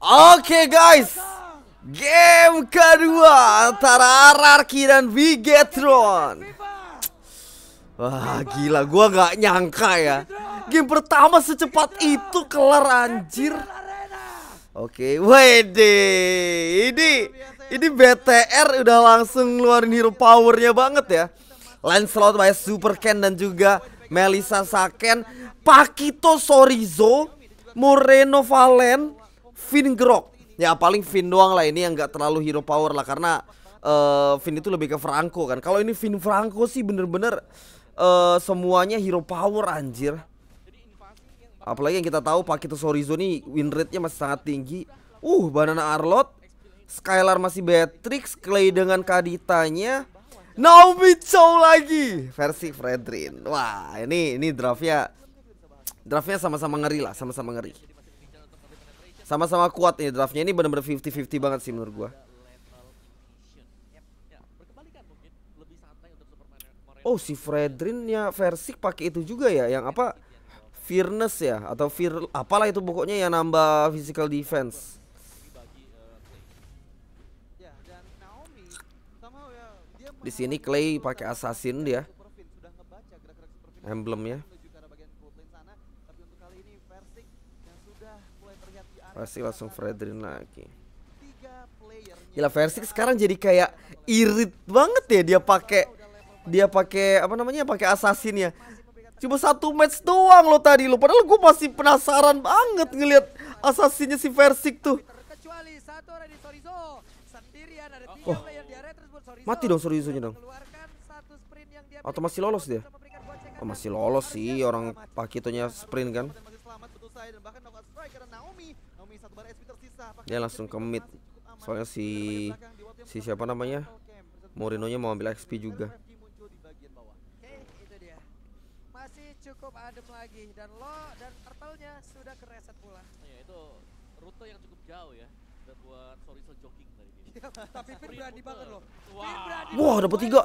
Oke guys Game kedua Antara Ararki dan Vigetron Wah gila gue gak nyangka ya Game pertama secepat itu kelar anjir Oke okay. Wede Ini Ini BTR udah langsung ngeluarin hero powernya banget ya Lancelot by Super Ken dan juga Melisa Saken Pakito Sorizo Moreno Valen Finn Grok ya paling Finn doang lah ini yang gak terlalu hero power lah karena uh, Finn itu lebih ke Franco kan kalau ini Finn Franco sih bener-bener uh, semuanya hero power anjir apalagi yang kita tahu Pakito Sorizo nih win rate-nya masih sangat tinggi uh Banana Arlot Skylar masih Beatrix Clay dengan Kaditanya Naomi Chow lagi versi Fredrin wah ini ini draftnya draftnya sama-sama ngeri lah sama-sama ngeri sama-sama kuat nih draftnya Ini bener-bener 50-50 banget sih menurut gua Oh si Fredrinnya versi pakai itu juga ya Yang apa Fearness ya Atau fear Apalah itu pokoknya yang nambah physical defense Di sini Clay pakai assassin dia. Emblemnya. pasti langsung Fredrin lagi Gila versi sekarang jadi kayak irit banget ya dia pakai dia pakai apa namanya pakai assassin ya cuma satu match doang lo tadi lo padahal gue masih penasaran banget ngelihat assassinnya si Versik tuh oh. mati dong Sorizo nya dong atau masih lolos dia oh, masih lolos sih orang pakitonya sprint kan dia langsung commit soalnya si si siapa namanya Mourinho nya mau ambil XP juga masih cukup adem lagi dan lo dan turtle-nya sudah kereset pula. Iya, itu rute yang cukup jauh ya dan buat Sorisel jogging tadi Tapi Fir berani banget loh. Wah, dapat tiga.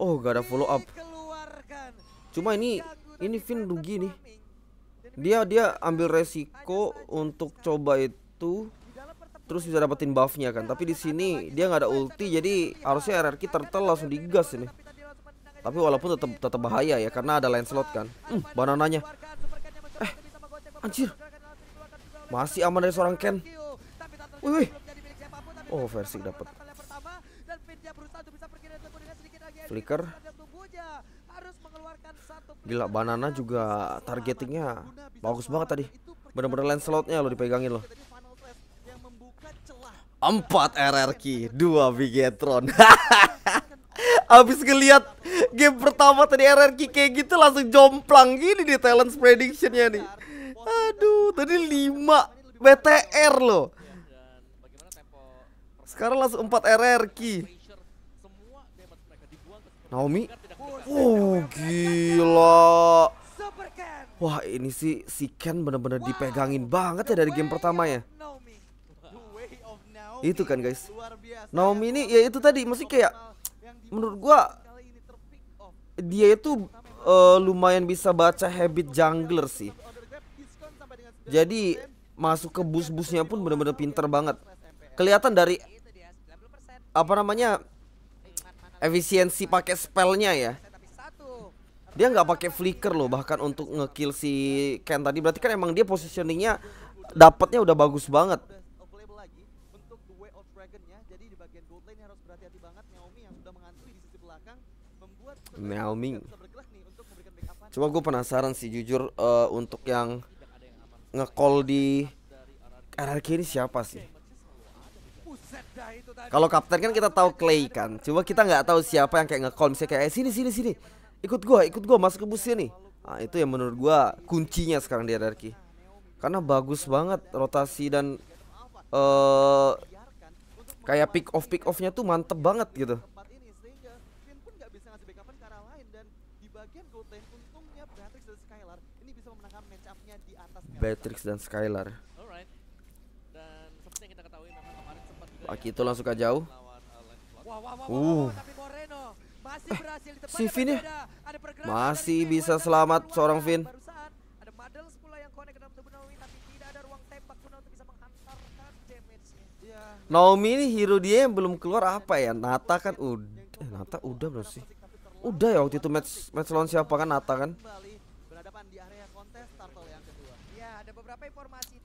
Oh, gak ada follow up. Cuma ini ini Finn rugi nih dia dia ambil resiko untuk coba itu terus bisa dapetin buffnya kan tapi di sini dia nggak ada ulti jadi harusnya RRQ tertel langsung digas ini tapi walaupun tetap tetap bahaya ya karena ada slot kan hmm, banananya eh anjir masih aman dari seorang Ken wih, wih. oh versi dapat flicker Gila banana juga targetingnya bagus banget tadi. Bener-bener slotnya lo dipegangin lo. empat RRQ, dua Bigetron. Abis ngeliat game pertama tadi RRQ kayak gitu langsung jomplang gini di talent predictionnya nih. Aduh, tadi lima BTR lo Sekarang langsung empat RRQ. Naomi Wow, oh, gila. Wah, ini sih si Ken bener-bener dipegangin banget ya dari game pertamanya. Itu kan guys. Naomi ini ya itu tadi masih kayak menurut gua dia itu uh, lumayan bisa baca habit jungler sih. Jadi masuk ke bus-busnya pun bener-bener pinter banget. Kelihatan dari apa namanya efisiensi pakai spellnya ya dia nggak pakai flicker loh bahkan untuk ngekill si Ken tadi berarti kan emang dia positioningnya dapatnya udah bagus banget Naomi Cuma gue penasaran sih jujur uh, untuk yang ngecall di RRQ ini siapa sih? Kalau kapten kan kita tahu Clay kan. Cuma kita nggak tahu siapa yang kayak ngecall misalnya kayak eh, sini sini sini. Ikut gua, ikut gua masuk ke bus sini. Nah, itu yang menurut gua kuncinya sekarang di RRQ. Karena bagus banget rotasi dan uh, kayak pick off pick offnya tuh mantep banget gitu. Beatrix dan Skylar Akito langsung ke jauh. uh. si Vin ya masih bisa selamat seorang Vin. Iya. Naomi ini hero dia yang belum keluar apa ya? Nata kan udah eh, Nata udah belum sih? Udah ya waktu itu match match lawan siapa kan Nata kan?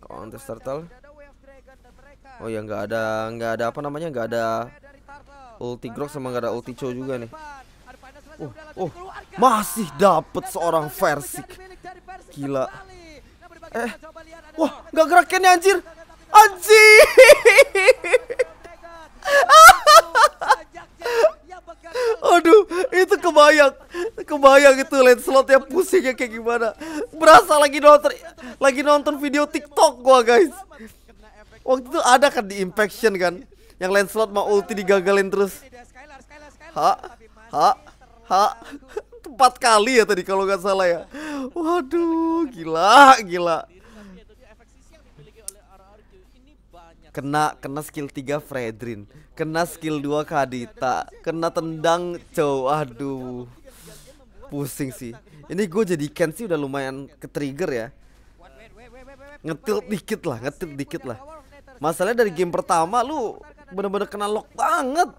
Counter Turtle. Oh ya nggak ada nggak ada apa namanya nggak ada ulti Grok sama nggak ada ulti Cho juga nih. Oh, oh masih dapat seorang Versik. Gila. Nah, eh, wah nggak gerakin ya, anjir, anjir. Aduh, itu kebayang. Kebayang itu yang pusingnya kayak gimana. Berasa lagi nonton lagi nonton video TikTok gua, guys. Waktu itu ada kan di Infection kan, yang lenslot mau ulti digagalin terus. Ha? Ha? Ha? Empat kali ya tadi kalau nggak salah ya. Waduh, gila, gila kena kena skill 3 Fredrin kena skill 2 Kadita kena tendang cow aduh pusing sih ini gue jadi Ken sih udah lumayan ke trigger ya ngetil dikit lah ngetil dikit lah masalahnya dari game pertama lu bener-bener kena lock banget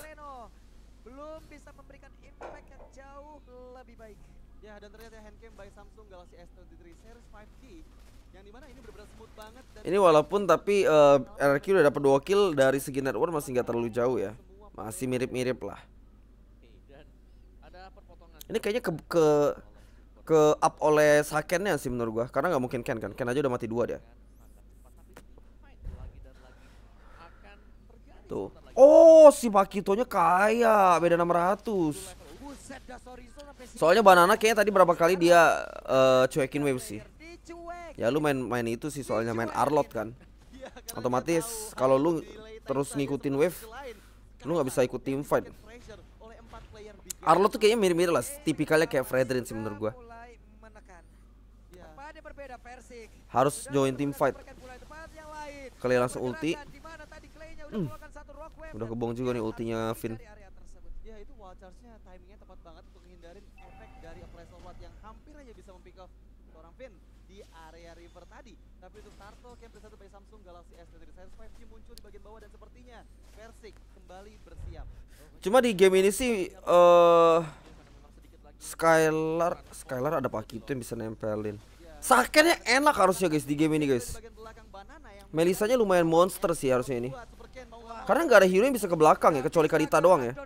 ya, dan ternyata ya, handcam by Samsung Galaxy S23 Series 5 g yang dimana ini benar-benar ini walaupun tapi uh, eh, RRQ udah dapat dua kill dari segi network masih nggak terlalu jauh ya. Masih mirip-mirip lah. Ini kayaknya ke ke ke up oleh Sakennya sih menurut gua karena nggak mungkin Ken kan. Ken aja udah mati dua dia. Tuh. Oh, si Pakitonya kaya, beda 600. Soalnya Banana kayaknya tadi berapa kali dia uh, cuekin wave sih. Ya lu main-main itu sih soalnya main Arlot kan. Iya, Otomatis kalau lu terus ngikutin wave, lu nggak bisa ikut team fight. Arlot tuh kayaknya mirip-mirip lah, tipikalnya kayak Fredrin sih menurut gua. Iya. Harus join team fight. Kalian langsung ulti. Hmm. Udah kebong juga nih ultinya Finn Ya itu wall timingnya tepat banget. Tapi untuk Tarto, Camp satu by Samsung Galaxy S23 Sense 5G muncul di bagian bawah dan sepertinya Persik kembali bersiap. Cuma di game ini sih eh uh, Skylar Skylar ada pakai itu yang bisa nempelin. Sakennya enak harusnya guys di game ini guys. Melisanya lumayan monster sih harusnya ini. Karena nggak ada hero yang bisa ke belakang ya kecuali Karita doang ya.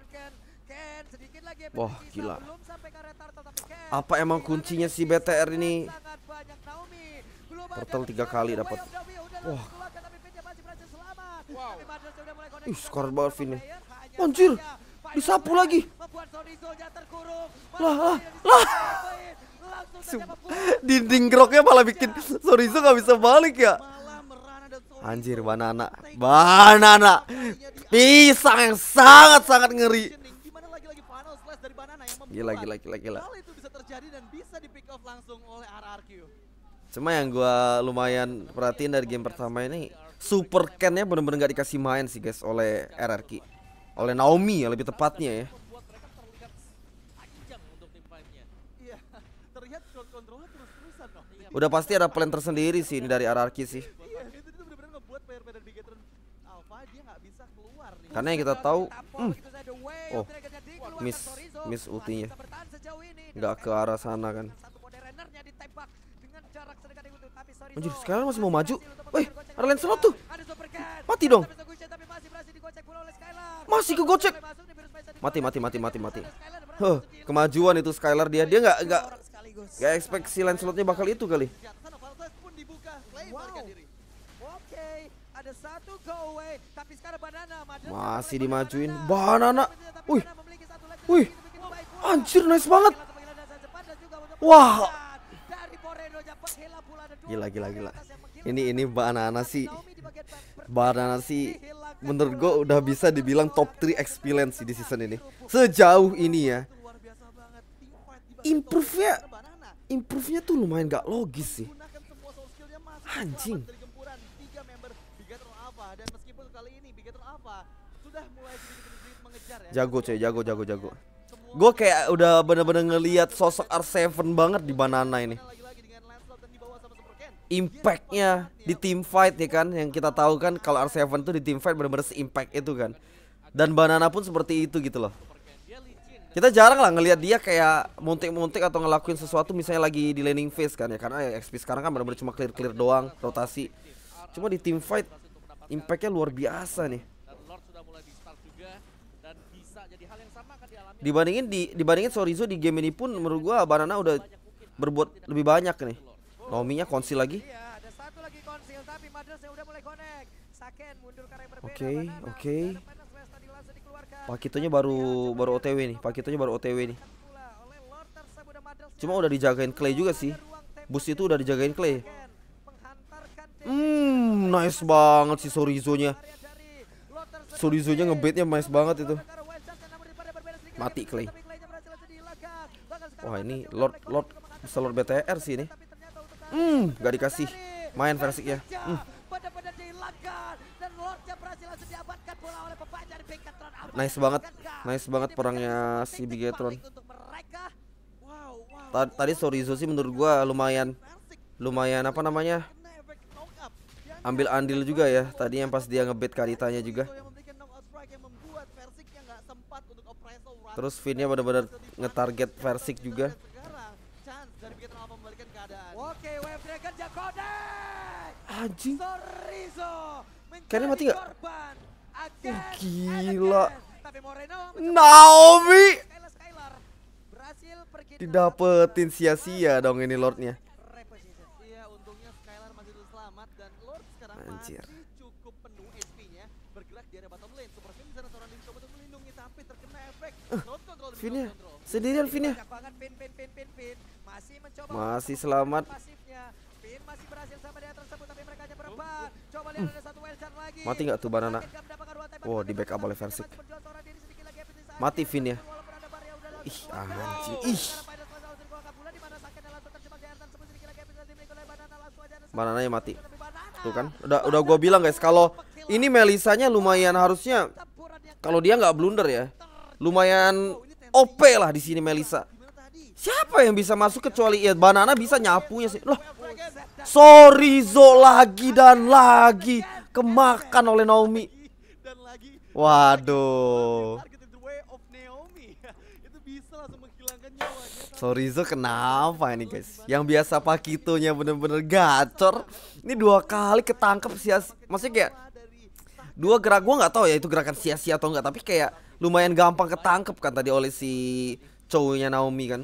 Wah gila. Apa emang kuncinya si BTR ini Turtle tiga kali dapat. Wah. Ih, skor banget Vini. Ya. Anjir, disapu lagi. Lah, lah, lah. Dinding groknya malah bikin Sorizo gak bisa balik ya. Anjir, banana. Banana. Pisang yang sangat-sangat ngeri. Gila, gila, gila, gila. itu bisa terjadi dan bisa di langsung oleh RRQ. Cuma yang gue lumayan perhatiin dari game pertama ini Super Ken-nya bener-bener gak dikasih main sih guys oleh RRQ Oleh Naomi ya lebih tepatnya ya Udah pasti ada plan tersendiri sih ini dari RRQ sih Karena yang kita tahu hmm. Oh Miss Miss ultinya Gak ke arah sana kan Anjir, sekarang masih mau maju. Woi, ada Lancelot tuh. Mati dong. Masih ke kegocek. Mati, mati, mati, mati, mati. Huh, kemajuan itu Skylar dia. Dia nggak nggak nggak expect si Lancelotnya bakal itu kali. Masih dimajuin. Banana. Wih. Wih. Anjir, nice banget. Wah, gila gila gila ini ini banana sih banana sih menurut gue udah bisa dibilang top 3 experience di season ini sejauh ini ya improve-nya improve-nya tuh lumayan gak logis sih anjing jago coy, jago jago jago gue kayak udah bener-bener ngelihat sosok R7 banget di banana ini impactnya di team fight ya kan yang kita tahu kan kalau R7 tuh di team fight benar-benar impact itu kan dan banana pun seperti itu gitu loh kita jarang lah ngelihat dia kayak muntik-muntik atau ngelakuin sesuatu misalnya lagi di landing phase kan ya karena ya, XP sekarang kan benar-benar cuma clear-clear doang rotasi cuma di team fight impactnya luar biasa nih dibandingin di dibandingin Sorizo di game ini pun menurut gua Banana udah berbuat lebih banyak nih Nominya konsil lagi. Iya, oke, oke. Pakitonya baru iya, baru OTW nih. Pakitonya baru OTW nih. Cuma udah dijagain Clay juga sih. Bus itu udah dijagain Clay. Hmm, nice banget si Sorizo-nya. Sorizo-nya ngebetnya nice banget itu. Mati Clay. Wah, ini Lord Lord selor BTR sih ini. Hmm, gak dikasih. Main versi ya. Hmm. Nice banget. Nice banget perangnya si Bigetron. Tadi sorry sih menurut gua lumayan lumayan apa namanya? Ambil andil juga ya tadi yang pas dia ngebet karitanya juga. Terus Finnya benar-benar ngetarget Versik juga. Anjing. Kayaknya mati gak Oh, gila. Naomi. Didapetin sia-sia dong ini lordnya. Iya, Anjir. Finnya, eh, sendirian Finnya Masih selamat. Mati nggak tuh banana? Wow, di backup oleh Versik. Mati Vin ya. Ih, anjing. Ih. Banana yang mati. Tuh kan. Udah udah gue bilang guys, kalau ini Melisanya lumayan harusnya kalau dia nggak blunder ya. Lumayan OP lah di sini Melisa. Siapa yang bisa masuk kecuali ya Banana bisa nyapunya sih. Loh. Sorry Zo lagi dan lagi kemakan oleh Naomi. Waduh. Sorry Zo, kenapa ini guys? Yang biasa Pakitonya bener-bener gacor. Ini dua kali ketangkep sia, maksudnya kayak dua gerak gua nggak tahu ya itu gerakan sia-sia atau enggak tapi kayak lumayan gampang ketangkep kan tadi oleh si cowoknya Naomi kan.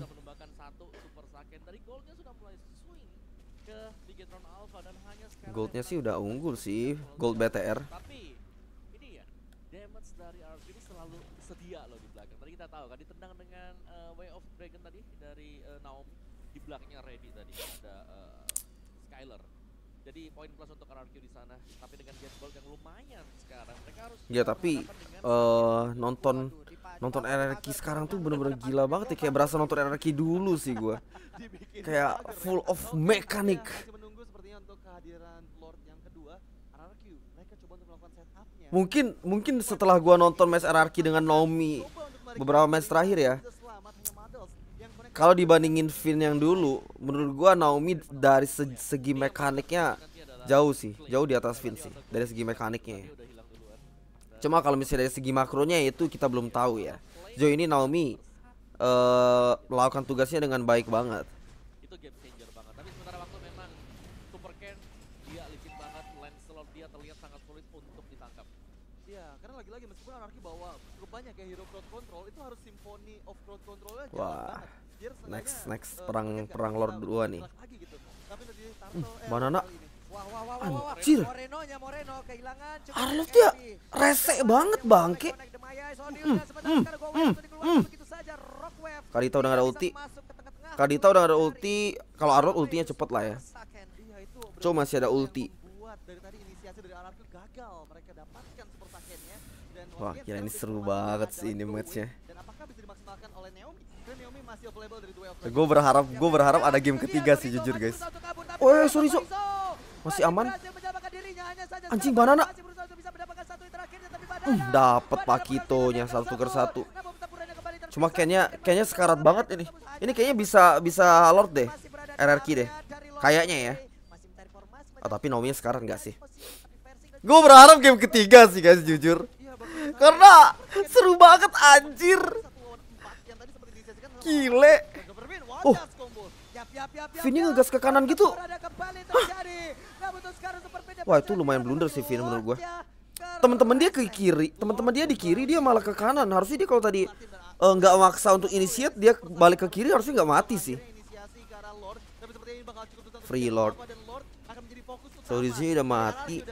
Goldnya sih udah unggul sih, gold BTR. Tapi ini ya, damage dari RG ini selalu sedia loh di belakang. Tadi kita tahu kan ditendang dengan uh, Way of Dragon tadi dari uh, Naomi di belakangnya ready tadi ada uh, Skyler. Jadi poin plus untuk RRQ di sana, tapi dengan get gold yang lumayan sekarang mereka harus Ya, tapi uh, nonton nonton RRQ sekarang tuh bener-bener gila banget ya kayak berasa nonton RRQ dulu sih gua. kayak full of mechanic. Iya, kehadiran Lord yang kedua RRQ mereka coba untuk melakukan setupnya mungkin mungkin setelah gua nonton match RRQ dengan Naomi beberapa match terakhir ya kalau dibandingin Finn yang dulu menurut gua Naomi dari segi mekaniknya jauh sih jauh di atas Finn sih dari segi mekaniknya ya. cuma kalau misalnya dari segi makronya itu kita belum tahu ya Jo ini Naomi uh, melakukan tugasnya dengan baik banget banyak ya hero crowd control itu harus symphony of crowd control aja. Wah. Next eh, next perang perang lord 2 nih. Gitu. Tapi tadi hmm, mana eh, nak? Wah, wah, wah, wah, Anjir. Morenonya Moreno kehilangan arlo dia rese banget bangke. Hmm, hmm, hmm, hmm. Kadita udah gak ada ulti. Kadita udah gak ada ulti. Kalau arlo ultinya cepet lah ya. Iya, Cuma masih ada ulti. Dari tadi inisiasi dari Arnold gagal. Mereka Wah, kira ini seru banget sih ini matchnya. Gue berharap, gue berharap ada game ketiga sih jujur guys. Oh, ya, sorry so. Masih aman. Anjing banana. Hmm, dapat uh, pakitonya satu ke satu. Cuma kayaknya kayaknya sekarat banget ini. Ini kayaknya bisa bisa Lord deh. RRQ deh. Kayaknya ya. Oh, tapi nominya sekarat nggak sih? Gue berharap game ketiga sih guys jujur. Karena seru banget anjir. Gile. Oh. Vini ngegas ke kanan gitu. Wah, itu lumayan blunder sih Vini menurut gua. Teman-teman dia ke kiri, teman-teman dia di kiri dia malah ke kanan. Harusnya dia kalau tadi eh, nggak uh, maksa untuk inisiat dia balik ke kiri harusnya nggak mati sih. Free Lord. So di sini udah mati.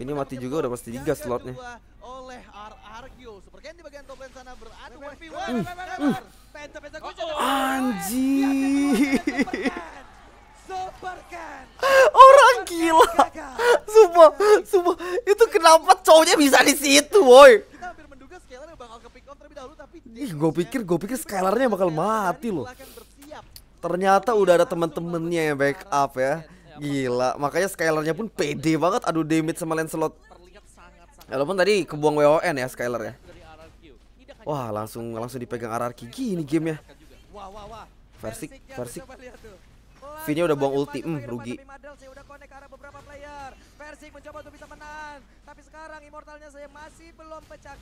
Ini mati juga udah pasti tiga slotnya. Anji. Orang gila. Sumpah, sumpah. Itu kenapa cowoknya bisa di situ, boy? Ih, gue pikir, gue pikir skylarnya bakal mati loh. Ternyata udah ada temen-temennya yang backup ya. Gila, makanya Skylernya pun PD banget. Aduh damage sama Lancelot. Walaupun tadi kebuang WON ya Skyler ya. Wah, langsung langsung dipegang RRQ gini game ya. Versik, Versik. Vinnya udah buang ulti, hmm, rugi. tapi sekarang immortalnya masih belum pecah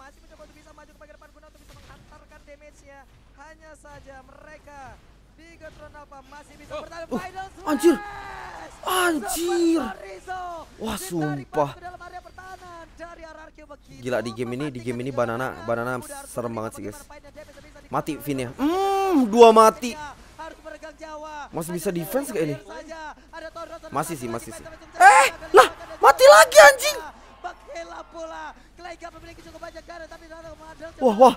masih mencoba untuk bisa maju ke untuk bisa menghantarkan damage Hanya saja mereka Oh, oh anjir. Anjir. Wah, sumpah. Gila di game ini, di game ini banana, banana serem banget sih, guys. Mati Vin ya. Hmm, dua mati. Masih bisa defense gak ini? Masih sih, masih sih. Eh, lah, mati lagi anjing pula. memiliki cukup banyak tapi Wah wah.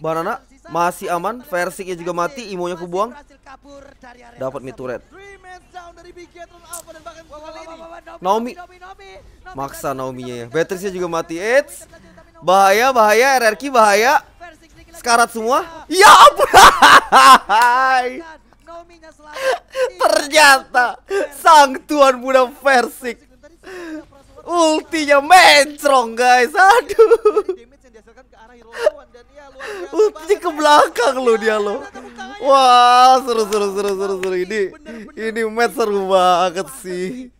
Banana masih aman, Versiknya juga mati, imonya kebuang. Dapat mid Naomi. Maksa Naominya ya. Beatrice juga mati. Eits. Bahaya, bahaya, RRQ bahaya. Sekarat semua. Ya ampun. Ternyata sang tuan muda Versik Ultinya mencrong guys. Aduh. Ya, Ultinya ke belakang lo dia lo. Wah, seru seru seru seru seru ini. Ini match seru banget sih.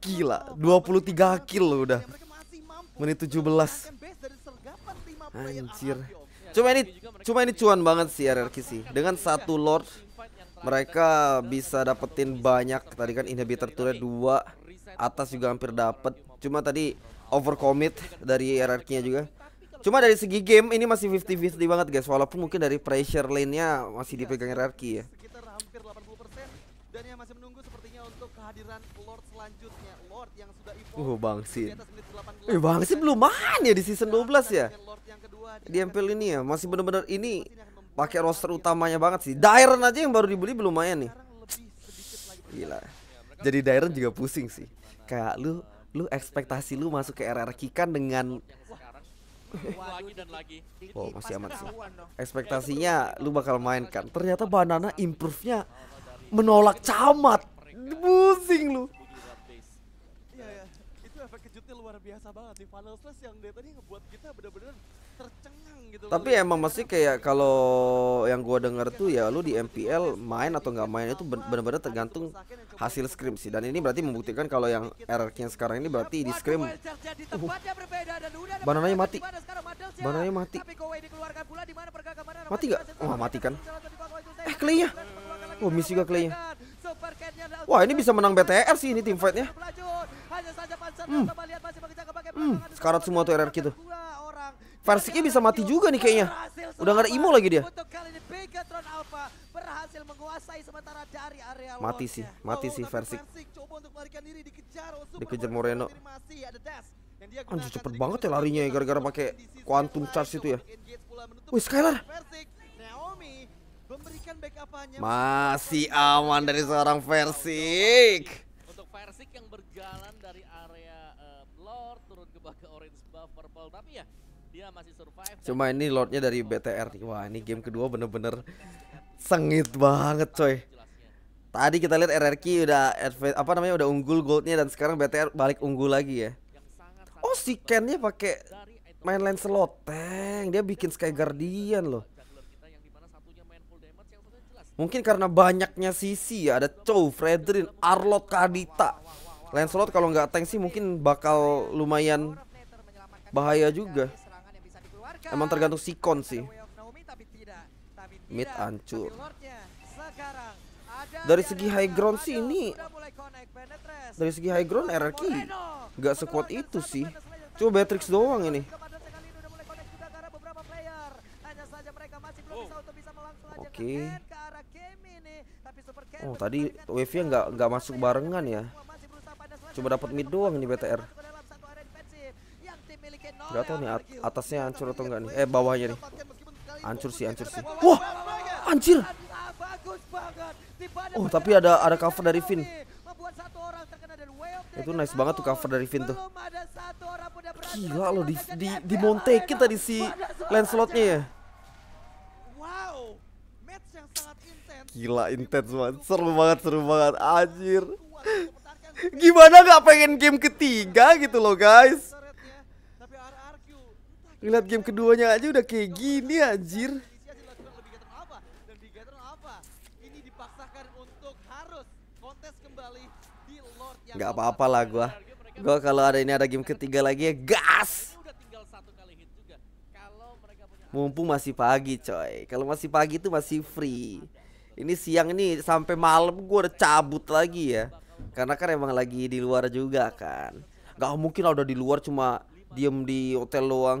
Gila, 23 kill lo udah. Menit 17. Anjir. Ya, cuma ini cuma ini cuan banget sih RRQ sih. Dengan satu lord mereka bisa dapetin banyak tadi kan inhibitor turret 2 atas juga hampir dapat cuma tadi over commit dari RRQ-nya juga cuma dari segi game ini masih 50-50 banget guys walaupun mungkin dari pressure lane-nya masih dipegang RRQ ya dan bang masih menunggu sepertinya untuk uh, eh, belum main ya di season 12 ya di MPL ini ya masih benar benar ini pakai roster utamanya banget sih Dairon aja yang baru dibeli belum main nih gila jadi Darren juga pusing sih kayak lu lu ekspektasi lu masuk ke RR kikan dengan Oh masih amat sih. Ekspektasinya lu bakal mainkan, Ternyata banana improve-nya menolak camat. Pusing lu. Iya ya. Itu efek kejutnya luar biasa banget di final stress yang dia tadi ngebuat kita bener-bener gitu tapi emang masih kayak kalau yang gua denger tuh ya lu di MPL main atau nggak main itu benar-benar tergantung hasil scrim sih dan ini berarti membuktikan kalau yang RRQ yang sekarang ini berarti di scrim uh, banananya mati banananya mati mati nggak wah oh, mati kan eh claynya oh miss juga nya wah ini bisa menang BTR sih ini tim fightnya hmm. hmm. sekarat semua tuh RRQ tuh. Versiknya bisa mati juga nih kayaknya. Udah gak ada imo lagi dia. Mati sih, mati sih Versik. Dikejar Moreno. Anjir cepet banget ya larinya ya gara-gara pakai quantum charge itu ya. Wih Skylar. Masih aman dari seorang Versik. Untuk Versik yang berjalan dari area uh, eh, Lord turun ke bawah orange buff purple tapi ya Cuma ini loadnya dari oh. BTR Wah, ini game kedua bener-bener sengit banget, coy. Tadi kita lihat RRQ udah apa namanya udah unggul goldnya dan sekarang BTR balik unggul lagi ya. Oh, si ken Kennya pakai main Tank. Dia bikin Sky Guardian loh. Mungkin karena banyaknya sisi ya ada Chow, Fredrin, Arlot, Kadita. Lancelot kalau nggak tank sih mungkin bakal lumayan bahaya juga. Emang tergantung sikon sih. Mid hancur. Dari segi high ground kan sih ini Dari segi high ground RRQ Gak sekuat itu sih Coba Beatrix doang ini kan kan oh. Oke Oh tadi wave nya gak, nggak masuk barengan ya Coba dapat mid doang ini BTR Gak tau nih atasnya hancur atau enggak nih Eh bawahnya nih Hancur sih hancur sih Wah anjir Oh tapi ada ada cover dari Vin itu nice banget tuh cover dari Vin tuh Gila loh di, di, di Montekin tadi si Lancelotnya ya Gila intense banget Seru banget seru banget Anjir Gimana gak pengen game ketiga gitu loh guys lihat game keduanya aja udah kayak gini anjir. Gak apa-apa lah gua. Gua kalau ada ini ada game ketiga lagi ya gas. Mumpung masih pagi coy. Kalau masih pagi itu masih free. Ini siang ini sampai malam gua udah cabut lagi ya. Karena kan emang lagi di luar juga kan. Gak mungkin lah udah di luar cuma diem di hotel doang.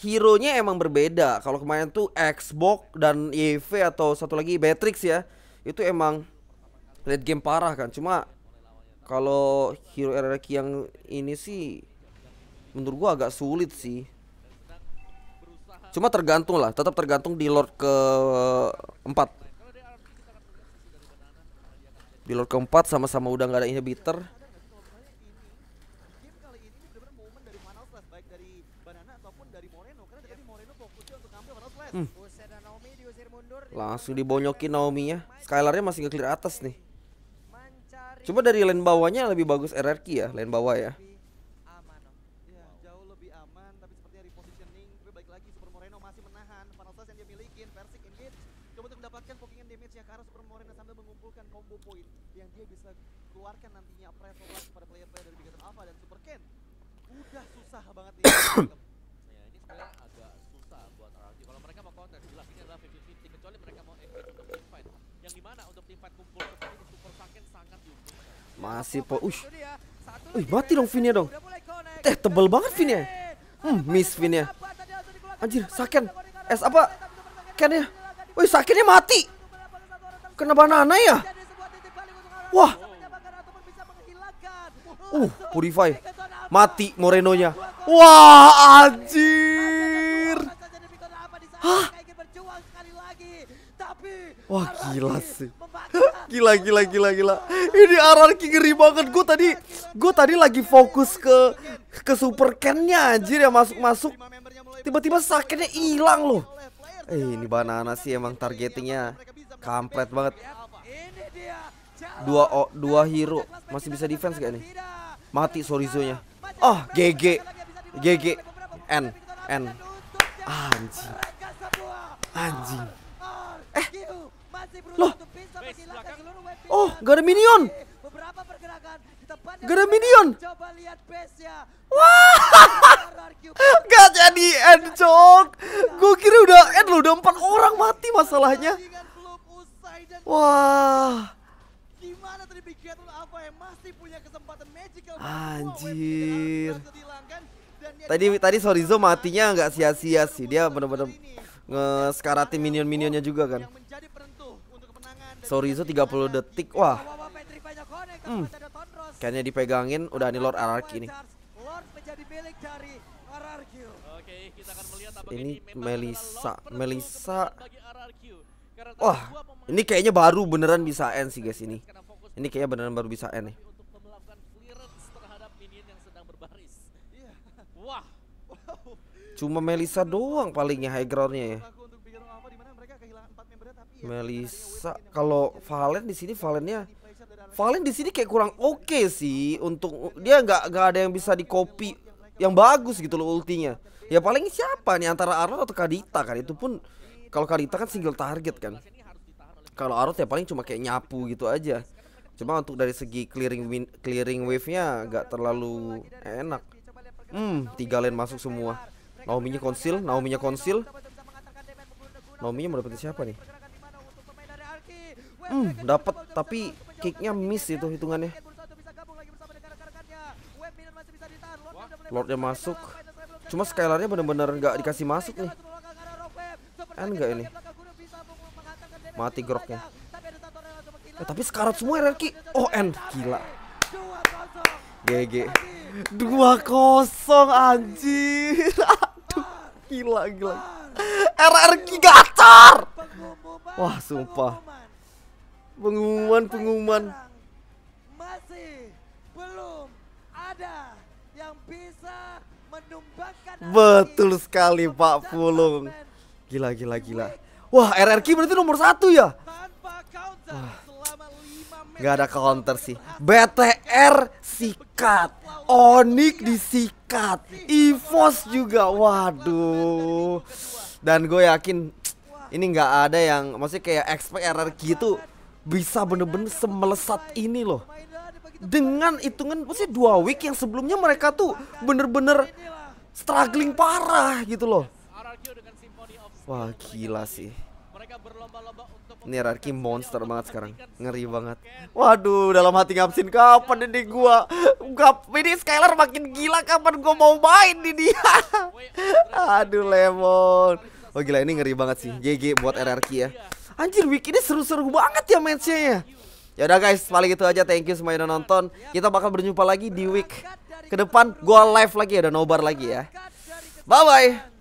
hero-nya emang berbeda. Kalau kemarin tuh Xbox dan EV atau satu lagi Matrix ya. Itu emang red game parah kan. Cuma kalau hero RRQ yang ini sih menurut gua agak sulit sih. Cuma tergantung lah, tetap tergantung di Lord ke 4 Di Lord ke keempat sama-sama udah nggak ada inhibitor Langsung dibonyokin Naomi-nya. Skylarnya masih nge-clear atas nih. Cuma dari lane bawahnya lebih bagus RRQ ya, lane bawah ya. neutrality. Kalau mereka mau counter, jelas ini adalah 50-50. Kecuali mereka mau engage untuk team fight. Yang dimana untuk team fight kumpul seperti ini, Super Saken sangat diuntungkan. Masih po, ush. Wih, eh, hmm, mati dong Finnya dong. Teh tebel banget Finnya. Hmm, miss Finnya. Anjir, Saken. S apa? Kennya. ya? Sakennya mati. Kena banana ya? Wah. Uh, Purify. Mati Morenonya. Wah, anjir. Hah? Wah gila sih Gila gila gila gila Ini Araki ngeri banget Gue tadi Gue tadi lagi fokus ke Ke super cannya anjir ya masuk-masuk Tiba-tiba sakitnya hilang loh Eh ini banana sih emang targetingnya Kampret banget Dua oh, dua hero Masih bisa defense gak nih Mati Sorizonya Oh GG GG N N Anjir Anjing. Eh. Loh. Oh, gak ada minion. Gak ada minion. Wah. Gak jadi end, Cok. Gue kira udah end loh. Udah empat orang mati masalahnya. Wah. Gimana tadi Tadi tadi Sorizo matinya nggak sia-sia sih. Dia benar-benar ngeskarati minion-minionnya juga kan. Sorizo 30 detik. Wah. Hmm. Kayaknya dipegangin udah nih Lord Anarchy ini. Ini Melisa, Melisa. Wah, ini kayaknya baru beneran bisa end sih guys ini. Ini kayaknya beneran baru bisa end nih. Cuma Melisa doang palingnya high groundnya ya. Melisa kalau Valen di sini Valennya Valen di sini kayak kurang oke okay sih untuk dia nggak nggak ada yang bisa di copy yang bagus gitu loh ultinya. Ya paling siapa nih antara Arut atau Kadita kan itu pun kalau Kadita kan single target kan. Kalau Arut ya paling cuma kayak nyapu gitu aja. Cuma untuk dari segi clearing win, clearing wave-nya nggak terlalu enak. Hmm, tiga lane masuk semua. Naomi nya konsil, nya konsil. Naomi mau dapetin siapa nih? Hmm, dapat tapi kicknya miss itu hitungannya. Lordnya masuk. Cuma Skylarnya benar-benar nggak dikasih masuk nih. En kan nggak ini? Mati groknya. Eh, tapi sekarat semua ya, RRQ. Oh, N. Gila. GG. dua kosong anjir gila gila RRQ gacor wah sumpah pengumuman pengumuman masih belum ada yang bisa menumbangkan betul sekali Pak Pulung gila gila gila wah RRQ berarti nomor satu ya wah. Gak ada counter sih BTR sikat Onik disikat Cut, EVOS juga waduh dan gue yakin ini nggak ada yang maksudnya kayak RRQ itu bisa bener-bener semelesat ini loh dengan hitungan pasti dua week yang sebelumnya mereka tuh bener-bener struggling parah gitu loh wah gila sih ini hierarki monster banget sekarang Ngeri banget Waduh dalam hati ngabsin kapan ini gua Gap, Ini Skylar makin gila kapan gua mau main di dia Aduh lemon Oh gila ini ngeri banget sih GG iya. buat iya. RRQ ya Anjir week ini seru-seru banget ya matchnya ya Yaudah guys, paling itu aja. Thank you semua yang nonton. Kita bakal berjumpa lagi di week ke depan. Gua live lagi ya, udah nobar lagi ya. Bye bye.